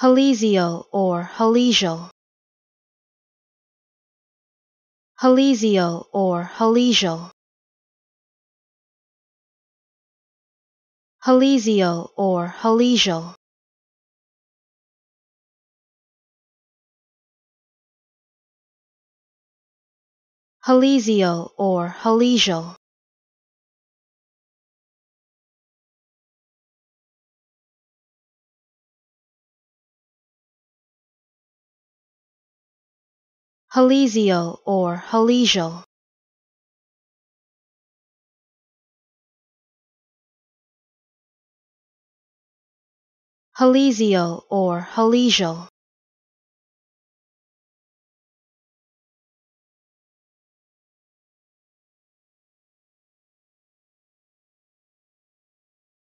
Halesial or Halesial Halesial or Halesial Halesial or Halesial Halesial or Halesial Halesial or Halesial. Halesial or Halesial.